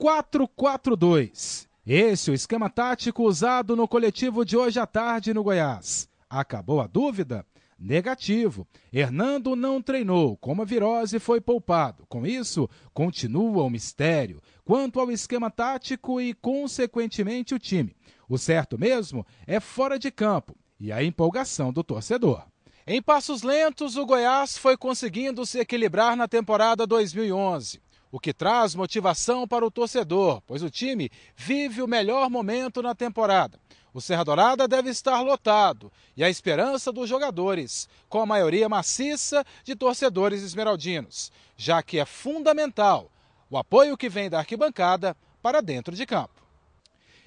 4-4-2. Esse é o esquema tático usado no coletivo de hoje à tarde no Goiás. Acabou a dúvida? Negativo. Hernando não treinou, como a virose foi poupado. Com isso, continua o mistério quanto ao esquema tático e, consequentemente, o time. O certo mesmo é fora de campo e a empolgação do torcedor. Em passos lentos, o Goiás foi conseguindo se equilibrar na temporada 2011 o que traz motivação para o torcedor, pois o time vive o melhor momento na temporada. O Serra Dourada deve estar lotado e a esperança dos jogadores, com a maioria maciça de torcedores esmeraldinos, já que é fundamental o apoio que vem da arquibancada para dentro de campo.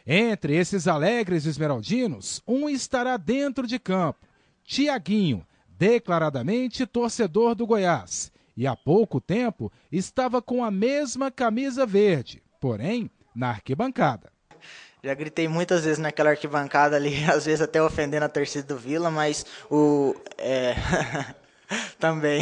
Entre esses alegres esmeraldinos, um estará dentro de campo, Tiaguinho, declaradamente torcedor do Goiás e há pouco tempo estava com a mesma camisa verde, porém na arquibancada. Já gritei muitas vezes naquela arquibancada ali, às vezes até ofendendo a torcida do Vila, mas o. É, também.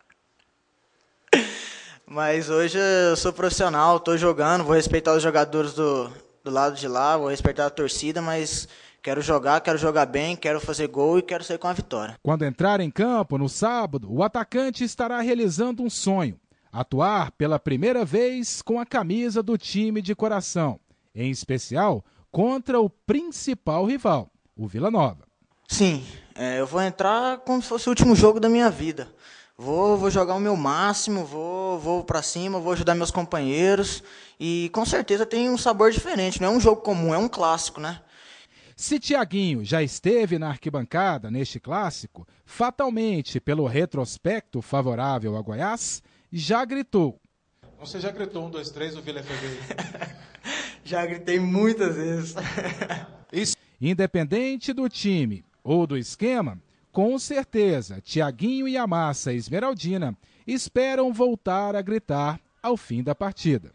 mas hoje eu sou profissional, estou jogando, vou respeitar os jogadores do, do lado de lá, vou respeitar a torcida, mas Quero jogar, quero jogar bem, quero fazer gol e quero sair com a vitória. Quando entrar em campo no sábado, o atacante estará realizando um sonho: atuar pela primeira vez com a camisa do time de coração, em especial contra o principal rival, o Vila Nova. Sim, é, eu vou entrar como se fosse o último jogo da minha vida. Vou, vou jogar o meu máximo, vou, vou para cima, vou ajudar meus companheiros e com certeza tem um sabor diferente. Não é um jogo comum, é um clássico, né? Se Tiaguinho já esteve na arquibancada neste clássico, fatalmente pelo retrospecto favorável a Goiás, já gritou. Você já gritou um, dois, três o Vila é FB? já gritei muitas vezes. Isso. Independente do time ou do esquema, com certeza Tiaguinho e a massa Esmeraldina esperam voltar a gritar ao fim da partida.